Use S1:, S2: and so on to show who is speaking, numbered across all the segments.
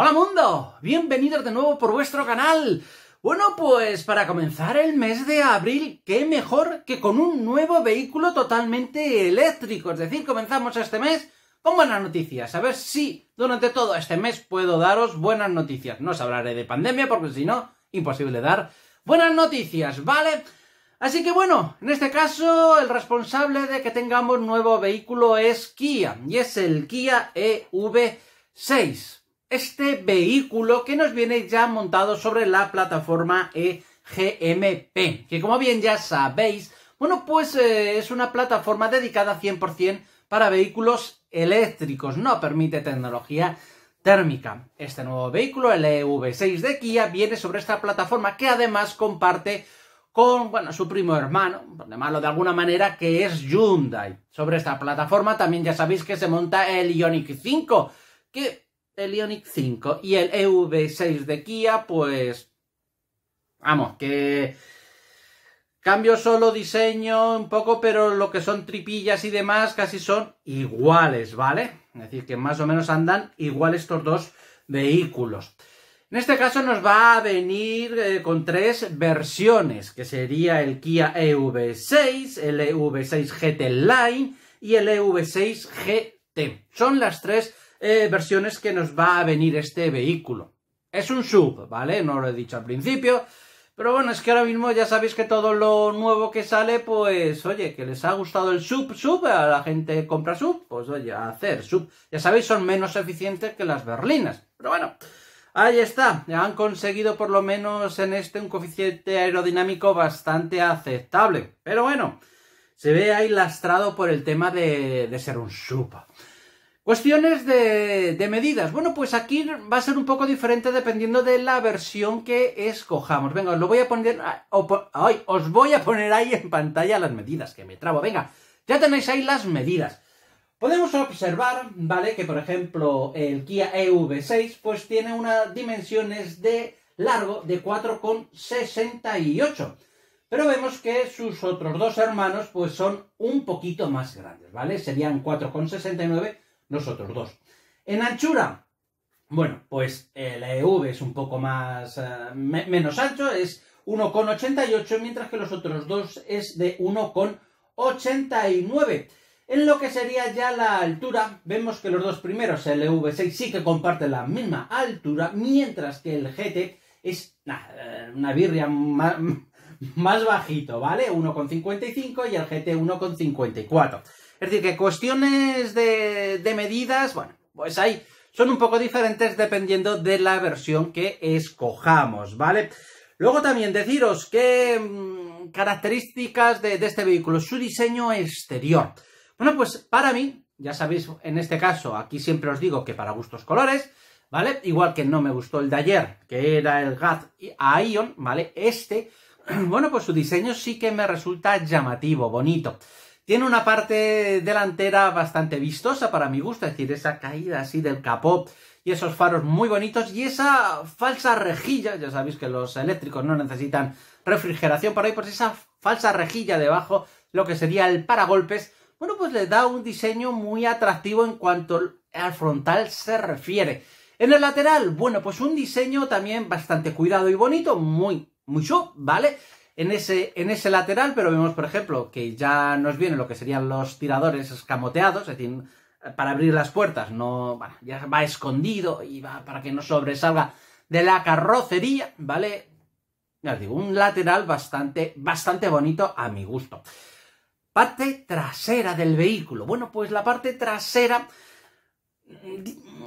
S1: Hola mundo, bienvenidos de nuevo por vuestro canal. Bueno, pues para comenzar el mes de abril, qué mejor que con un nuevo vehículo totalmente eléctrico. Es decir, comenzamos este mes con buenas noticias. A ver si durante todo este mes puedo daros buenas noticias. No os hablaré de pandemia porque si no, imposible dar buenas noticias, ¿vale? Así que bueno, en este caso el responsable de que tengamos nuevo vehículo es Kia y es el Kia EV6 este vehículo que nos viene ya montado sobre la plataforma EGMP, que como bien ya sabéis, bueno, pues eh, es una plataforma dedicada 100% para vehículos eléctricos, no permite tecnología térmica. Este nuevo vehículo, el EV6 de Kia, viene sobre esta plataforma que además comparte con bueno, su primo hermano, llamarlo de alguna manera, que es Hyundai. Sobre esta plataforma también ya sabéis que se monta el Ioniq 5, que el Ionic 5 y el EV6 de Kia, pues... Vamos, que... Cambio solo diseño un poco, pero lo que son tripillas y demás casi son iguales, ¿vale? Es decir, que más o menos andan igual estos dos vehículos. En este caso nos va a venir eh, con tres versiones, que sería el Kia EV6, el EV6 GT Line y el EV6 GT. Son las tres eh, versiones que nos va a venir este vehículo. Es un sub, ¿vale? No lo he dicho al principio, pero bueno, es que ahora mismo ya sabéis que todo lo nuevo que sale, pues oye, que les ha gustado el sub, sub, a la gente compra sub, pues oye, a hacer sub. Ya sabéis, son menos eficientes que las berlinas, pero bueno... Ahí está, ya han conseguido por lo menos en este un coeficiente aerodinámico bastante aceptable. Pero bueno, se ve ahí lastrado por el tema de, de ser un sub Cuestiones de, medidas. Bueno, pues aquí va a ser un poco diferente dependiendo de la versión que escojamos. Venga, os lo voy a poner... Ah, os voy a poner ahí en pantalla las medidas, que me trabo. Venga, ya tenéis ahí las medidas. Podemos observar, ¿vale? Que, por ejemplo, el Kia EV6, pues tiene unas dimensiones de largo de 4,68. Pero vemos que sus otros dos hermanos, pues son un poquito más grandes, ¿vale? Serían 4,69 nosotros dos. En anchura, bueno, pues el eh, EV es un poco más eh, menos ancho, es 1,88, mientras que los otros dos es de 1,89. En lo que sería ya la altura, vemos que los dos primeros, el EV6, sí que comparten la misma altura, mientras que el GT es eh, una birria más, más bajito, ¿vale? 1,55 y el GT 1,54. Es decir, que cuestiones de, medidas, bueno, pues ahí, son un poco diferentes dependiendo de la versión que escojamos, ¿vale? Luego también deciros qué mm, características de, este vehículo, su diseño exterior. Bueno, pues para mí, ya sabéis, en este caso, aquí siempre os digo que para gustos colores, ¿vale? Igual que no me gustó el de ayer, que era el Gaz Aion, ¿vale? Este, bueno, pues su diseño sí que me resulta llamativo, bonito. Tiene una parte delantera bastante vistosa para mi gusto, es decir, esa caída así del capó y esos faros muy bonitos y esa falsa rejilla, ya sabéis que los eléctricos no necesitan refrigeración para ahí, pues esa falsa rejilla debajo, lo que sería el paragolpes, bueno, pues le da un diseño muy atractivo en cuanto al frontal se refiere. En el lateral, bueno, pues un diseño también bastante cuidado y bonito, muy, muy ¿vale? en ese, en ese lateral, pero vemos, por ejemplo, que ya nos vienen lo que serían los tiradores escamoteados, es decir, para abrir las puertas, no, ya va escondido y va para que no sobresalga de la carrocería, ¿vale? Ya os digo, un lateral bastante, bastante bonito a mi gusto. Parte trasera del vehículo. Bueno, pues la parte trasera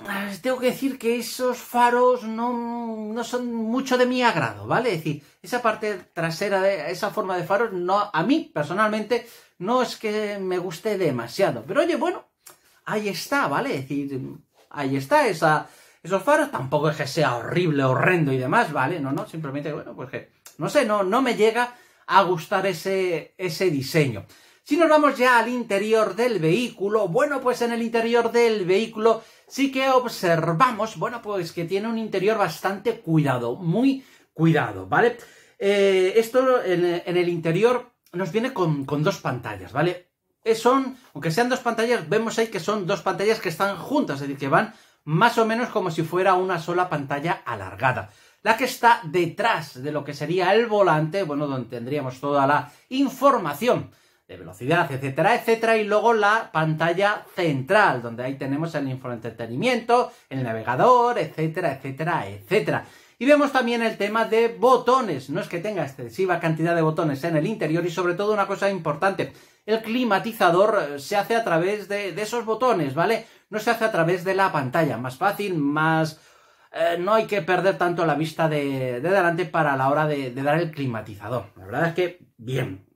S1: pues, tengo que decir que esos faros no, son mucho de mi agrado, ¿vale? Es decir, esa parte trasera, de, esa forma de faros, no, a mí personalmente no es que me guste demasiado. Pero oye, bueno, ahí está, ¿vale? Es decir, ahí está esos faros. Tampoco es que sea horrible, horrendo y demás, ¿vale? No, no, simplemente, bueno, pues que, no sé, no, no me llega a gustar ese, ese diseño. Si nos vamos ya al interior del vehículo, bueno, pues en el interior del vehículo sí que observamos, bueno, pues que tiene un interior bastante cuidado, muy cuidado, ¿vale? Eh, esto en, el interior nos viene con, dos pantallas, ¿vale? Eh, son, aunque sean dos pantallas, vemos ahí que son dos pantallas que están juntas, es decir, que van más o menos como si fuera una sola pantalla alargada. La que está detrás de lo que sería el volante, bueno, donde tendríamos toda la información velocidad, etcétera, etcétera, y luego la pantalla central, donde ahí tenemos el infoentretenimiento, el navegador, etcétera, etcétera, etcétera. Y vemos también el tema de botones, no es que tenga excesiva cantidad de botones en el interior y sobre todo una cosa importante, el climatizador eh, se hace a través de, esos botones, ¿vale? No se hace a través de la pantalla, más fácil, más... Eh, no hay que perder tanto la vista de, delante para la hora de, de dar el climatizador. La verdad es que bien,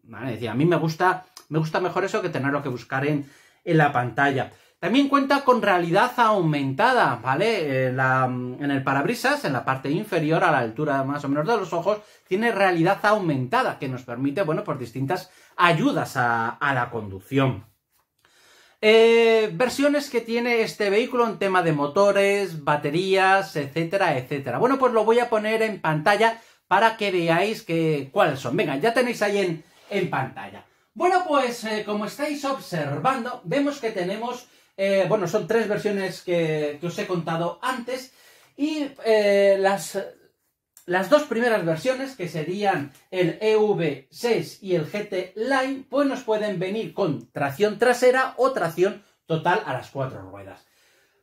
S1: a mí me gusta, me gusta mejor eso que tenerlo que buscar en, la pantalla. También cuenta con realidad aumentada, ¿vale? Eh, en, el parabrisas, en la parte inferior, a la altura más o menos de los ojos, tiene realidad aumentada, que nos permite, bueno, por pues distintas ayudas a, la conducción. Eh, versiones que tiene este vehículo en tema de motores, baterías, etcétera, etcétera. Bueno, pues lo voy a poner en pantalla para que veáis cuáles son. Venga, ya tenéis ahí en, en pantalla. Bueno, pues eh, como estáis observando, vemos que tenemos, eh, bueno, son tres versiones que, os he contado antes y eh, las, las dos primeras versiones, que serían el EV6 y el GT Line, pues nos pueden venir con tracción trasera o tracción total a las cuatro ruedas.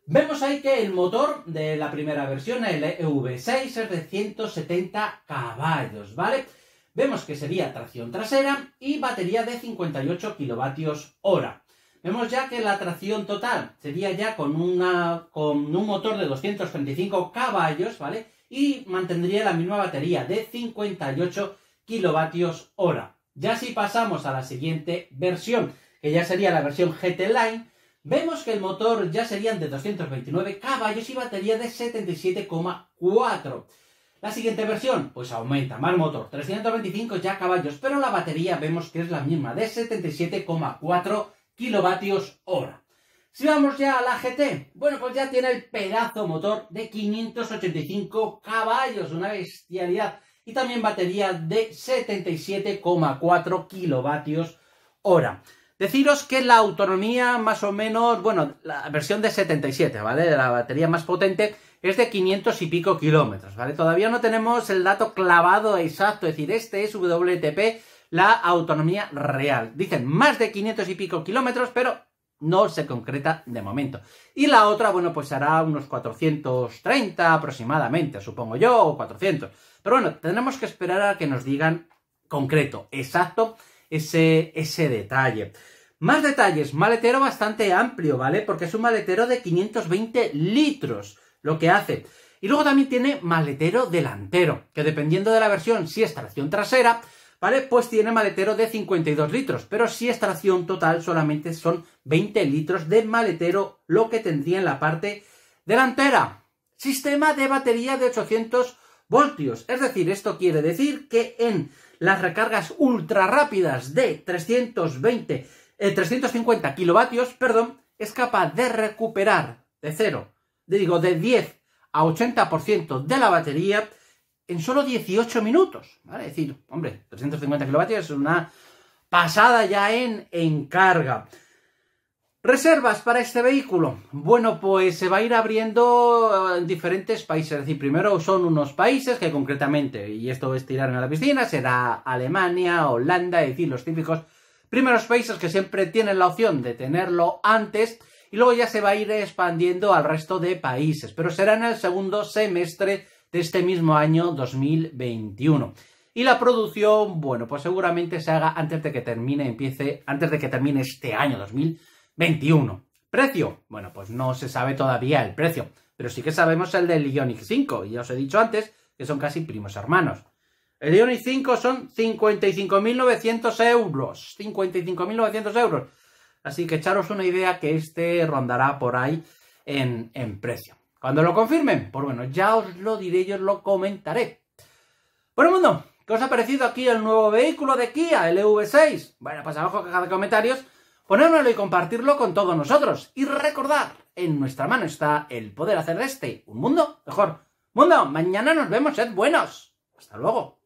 S1: Vemos ahí que el motor de la primera versión, el EV6, es de 170 caballos, ¿vale? Vemos que sería tracción trasera y batería de 58 kilovatios hora Vemos ya que la tracción total sería ya con, con un motor de 235 caballos, ¿vale? Y mantendría la misma batería de 58 kilovatios hora Ya si pasamos a la siguiente versión, que ya sería la versión GT Line, vemos que el motor ya serían de 229 caballos y batería de 77,4. La siguiente versión, pues aumenta más motor, 325 ya caballos, pero la batería vemos que es la misma, de 77,4 kilovatios hora. Si vamos ya a la GT, bueno, pues ya tiene el pedazo motor de 585 caballos, una bestialidad, y también batería de 77,4 kilovatios hora. Deciros que la autonomía más o menos, bueno, la versión de 77, ¿vale? De la batería más potente es de 500 y pico kilómetros, ¿vale? Todavía no tenemos el dato clavado exacto, es decir, este es WTP, la autonomía real. Dicen más de 500 y pico kilómetros, pero no se concreta de momento. Y la otra, bueno, pues será unos 430 aproximadamente, supongo yo, o 400. Pero bueno, tendremos que esperar a que nos digan concreto, exacto, ese, ese detalle. Más detalles, maletero bastante amplio, ¿vale? Porque es un maletero de 520 litros, lo que hace. Y luego también tiene maletero delantero, que dependiendo de la versión, si es tracción trasera, ¿vale? Pues tiene maletero de 52 litros, pero si es tracción total solamente son 20 litros de maletero, lo que tendría en la parte delantera. Sistema de batería de 800 es decir, esto quiere decir que en las recargas ultra rápidas de 320, 350 eh, kilovatios, perdón, es capaz de recuperar de cero, digo, de 10 a 80% de la batería en solo 18 minutos. Es decir, hombre, 350 kilovatios es una pasada ya en, en carga. Reservas para este vehículo. Bueno, pues se va a ir abriendo eh, en diferentes países. Es decir, primero son unos países que concretamente, y esto es tirar en la piscina, será Alemania, Holanda, es decir, los típicos primeros países que siempre tienen la opción de tenerlo antes y luego ya se va a ir expandiendo al resto de países, pero será en el segundo semestre de este mismo año 2021. Y la producción, bueno, pues seguramente se haga antes de que termine, empiece, antes de que termine este año 2021. 21. ¿Precio? Bueno, pues no se sabe todavía el precio, pero sí que sabemos el del Ioniq 5, y ya os he dicho antes que son casi primos hermanos. El Ioniq 5 son 55.900 euros. 55.900 euros. Así que echaros una idea que este rondará por ahí en, precio. Cuando lo confirmen, pues bueno, ya os lo diré, y os lo comentaré. Bueno, mundo, ¿qué os ha parecido aquí el nuevo vehículo de Kia, el EV6? Bueno, pues abajo caja de comentarios ponérmelo y compartirlo con todos nosotros. Y recordar, en nuestra mano está el poder hacer de este un mundo mejor. Mundo, mañana nos vemos, sed buenos. Hasta luego.